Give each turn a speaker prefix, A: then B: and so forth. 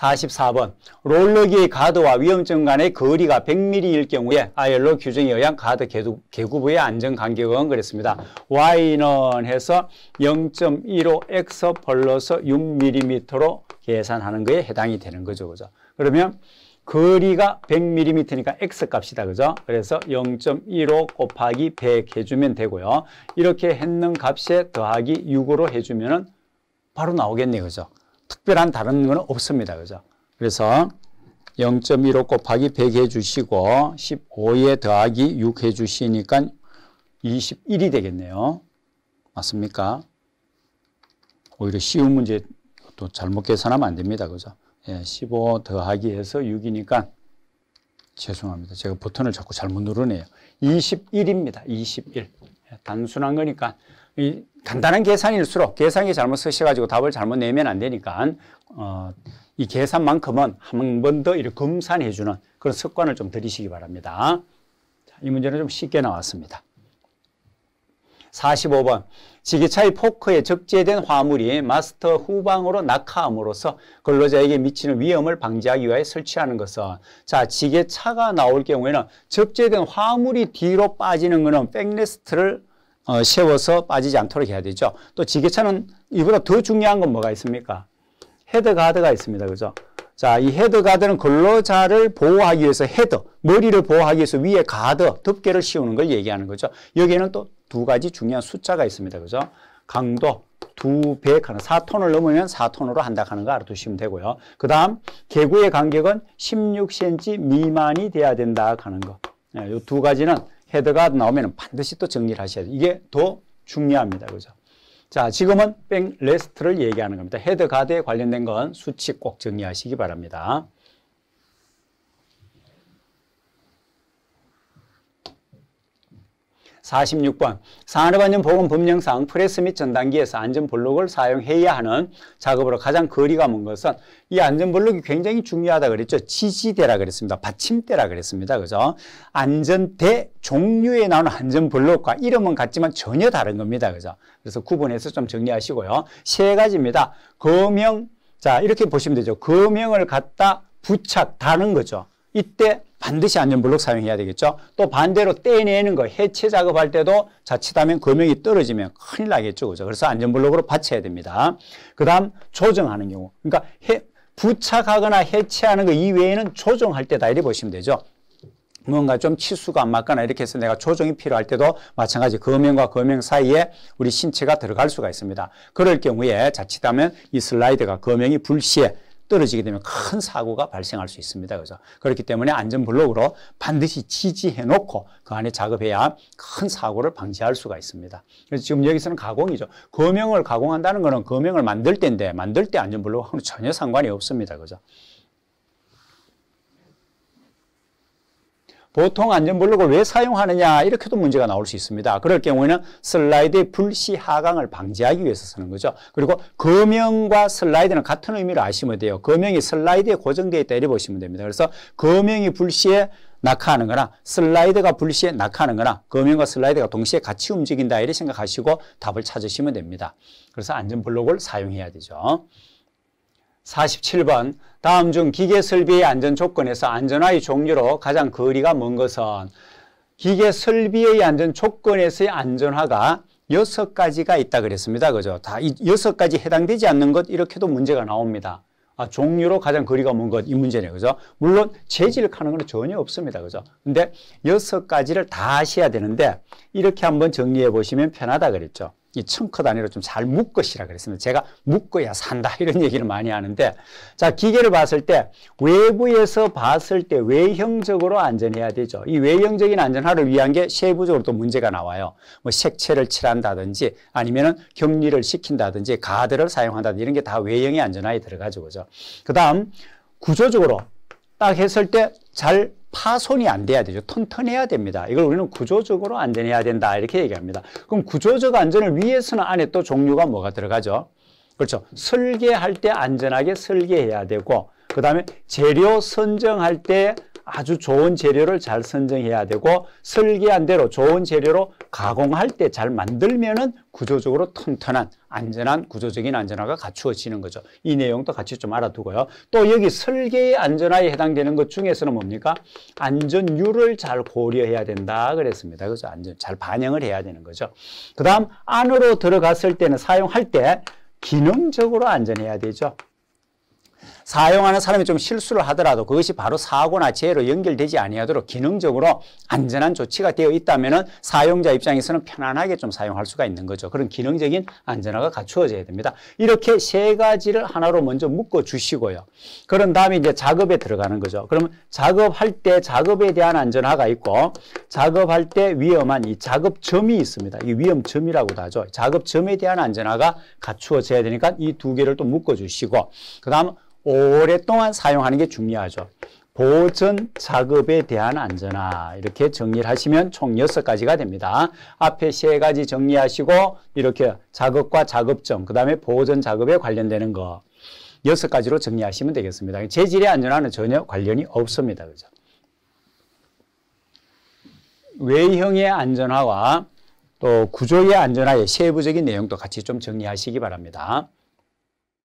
A: 44번 롤러기의 가드와 위험점 간의 거리가 100mm일 경우에 아열로 규정에 의한 가드 개구부의 안전간격은 그랬습니다. Y는 해서 0.15 X 벌러서 6mm로 계산하는 거에 해당이 되는 거죠. 그죠? 그러면 거리가 100mm니까 X값이다. 그죠? 그래서 0.15 곱하기 100 해주면 되고요. 이렇게 했는 값에 더하기 6으로 해주면 은 바로 나오겠네요. 그죠? 특별한 다른 거는 없습니다. 그죠? 그래서 0.15 곱하기 100 해주시고 15에 더하기 6 해주시니까 21이 되겠네요. 맞습니까? 오히려 쉬운 문제 또 잘못 계산하면 안 됩니다. 그죠? 예, 15 더하기 해서 6이니까 죄송합니다. 제가 버튼을 자꾸 잘못 누르네요. 21입니다. 21. 단순한 거니까 이 간단한 계산일수록 계산기 잘못 쓰셔가지고 답을 잘못 내면 안 되니까 어, 이 계산만큼은 한 번 더 이렇게 검산해주는 그런 습관을 좀 들이시기 바랍니다. 자, 이 문제는 좀 쉽게 나왔습니다. 45번 지게차의 포크에 적재된 화물이 마스터 후방으로 낙하함으로써 근로자에게 미치는 위험을 방지하기 위해 설치하는 것은 자 지게차가 나올 경우에는 적재된 화물이 뒤로 빠지는 것은 백레스트를 어, 세워서 빠지지 않도록 해야 되죠. 또 지게차는 이보다 더 중요한 건 뭐가 있습니까? 헤드가드가 있습니다. 그죠? 자, 이 헤드가드는 근로자를 보호하기 위해서 헤드, 머리를 보호하기 위해서 위에 가드, 덮개를 씌우는 걸 얘기하는 거죠. 여기에는 또두 가지 중요한 숫자가 있습니다. 그죠? 강도 두배 가는 4톤을 넘으면 4톤으로 한다 하는 거 알아두시면 되고요. 그 다음 개구의 간격은 16cm 미만이 돼야 된다 하는 거. 이두 네, 가지는 헤드가 나오면 반드시 또 정리를 하셔야 돼요. 이게 더 중요합니다. 그죠? 자, 지금은 백 레스트를 얘기하는 겁니다. 헤드 가드에 관련된 건 수치 꼭 정리하시기 바랍니다. 46번 산업안전 보건 법령상 프레스 및 전단기에서 안전블록을 사용해야 하는 작업으로 가장 거리가 먼 것은 이 안전블록이 굉장히 중요하다 그랬죠. 지지대라 그랬습니다. 받침대라 그랬습니다. 그죠? 안전대 종류에 나오는 안전블록과 이름은 같지만 전혀 다른 겁니다. 그죠? 그래서 구분해서 좀 정리하시고요. 세 가지입니다. 거명 자 이렇게 보시면 되죠. 거명을 갖다 부착하는 거죠. 이때 반드시 안전블록 사용해야 되겠죠. 또 반대로 떼내는 거 해체 작업할 때도 자칫하면 금형이 떨어지면 큰일 나겠죠. 그죠. 그래서 안전블록으로 받쳐야 됩니다. 그 다음 조정하는 경우 그러니까 해, 부착하거나 해체하는 거 이외에는 조정할 때다 이렇게 보시면 되죠. 뭔가 좀 치수가 안 맞거나 이렇게 해서 내가 조정이 필요할 때도 마찬가지 검형과검형 사이에 우리 신체가 들어갈 수가 있습니다. 그럴 경우에 자칫하면 이 슬라이드가 검형이 불시에 떨어지게 되면 큰 사고가 발생할 수 있습니다. 그래서 그렇기 때문에 안전 블록으로 반드시 지지해 놓고 그 안에 작업해야 큰 사고를 방지할 수가 있습니다. 그래서 지금 여기서는 가공이죠. 거명을 가공한다는 것은 거명을 만들 때인데 만들 때 안전 블록하고는 전혀 상관이 없습니다. 그죠? 보통 안전블록을 왜 사용하느냐 이렇게도 문제가 나올 수 있습니다. 그럴 경우에는 슬라이드의 불시 하강을 방지하기 위해서 쓰는 거죠. 그리고 금형과 슬라이드는 같은 의미로 아시면 돼요. 금형이 슬라이드에 고정되어 있다 이래 보시면 됩니다. 그래서 금형이 불시에 낙하하는 거나 슬라이드가 불시에 낙하하는 거나 금형과 슬라이드가 동시에 같이 움직인다 이렇게 생각하시고 답을 찾으시면 됩니다. 그래서 안전블록을 사용해야 되죠. 47번 다음 중 기계 설비의 안전 조건에서 안전화의 종류로 가장 거리가 먼 것은 기계 설비의 안전 조건에서의 안전화가 여섯 가지가 있다 그랬습니다. 그죠? 다 여섯 가지 해당되지 않는 것 이렇게도 문제가 나옵니다. 아, 종류로 가장 거리가 먼 것 이 문제네요. 그죠? 물론 재질 하는 건 전혀 없습니다. 그죠? 근데 여섯 가지를 다 하셔야 되는데 이렇게 한번 정리해 보시면 편하다 그랬죠. 이 청커 단위로 좀 잘 묶으시라 그랬습니다. 제가 묶어야 산다 이런 얘기를 많이 하는데 자 기계를 봤을 때 외부에서 봤을 때 외형적으로 안전해야 되죠. 이 외형적인 안전화를 위한 게 세부적으로 또 문제가 나와요. 뭐 색채를 칠한다든지 아니면은 격리를 시킨다든지 가드를 사용한다든지 이런 게 다 외형의 안전화에 들어가죠. 그죠? 그다음 구조적으로 딱 했을 때잘 파손이 안 돼야 되죠. 튼튼해야 됩니다. 이걸 우리는 구조적으로 안전해야 된다 이렇게 얘기합니다. 그럼 구조적 안전을 위해서는 안에 또 종류가 뭐가 들어가죠? 그렇죠. 설계할 때 안전하게 설계해야 되고 그 다음에 재료 선정할 때 아주 좋은 재료를 잘 선정해야 되고 설계한 대로 좋은 재료로 가공할 때 잘 만들면은 구조적으로 튼튼한 안전한 구조적인 안전화가 갖추어지는 거죠. 이 내용도 같이 좀 알아두고요. 또 여기 설계의 안전화에 해당되는 것 중에서는 뭡니까? 안전율을 잘 고려해야 된다 그랬습니다. 그래서 안전 잘 반영을 해야 되는 거죠. 그다음 안으로 들어갔을 때는 사용할 때 기능적으로 안전해야 되죠. 사용하는 사람이 좀 실수를 하더라도 그것이 바로 사고나 재해로 연결되지 아니하도록 기능적으로 안전한 조치가 되어 있다면 사용자 입장에서는 편안하게 좀 사용할 수가 있는 거죠. 그런 기능적인 안전화가 갖추어져야 됩니다. 이렇게 세 가지를 하나로 먼저 묶어 주시고요. 그런 다음에 이제 작업에 들어가는 거죠. 그러면 작업할 때 작업에 대한 안전화가 있고 작업할 때 위험한 이 작업점이 있습니다. 이 위험점이라고도 하죠. 작업점에 대한 안전화가 갖추어져야 되니까 이 두 개를 또 묶어 주시고 그 다음 오랫동안 사용하는 게 중요하죠. 보전 작업에 대한 안전화 이렇게 정리를 하시면 총 6가지가 됩니다. 앞에 3가지 정리하시고 이렇게 작업과 작업점 그 다음에 보전 작업에 관련되는 거 6가지로 정리하시면 되겠습니다. 재질의 안전화는 전혀 관련이 없습니다. 그죠? 외형의 안전화와 또 구조의 안전화의 세부적인 내용도 같이 좀 정리하시기 바랍니다.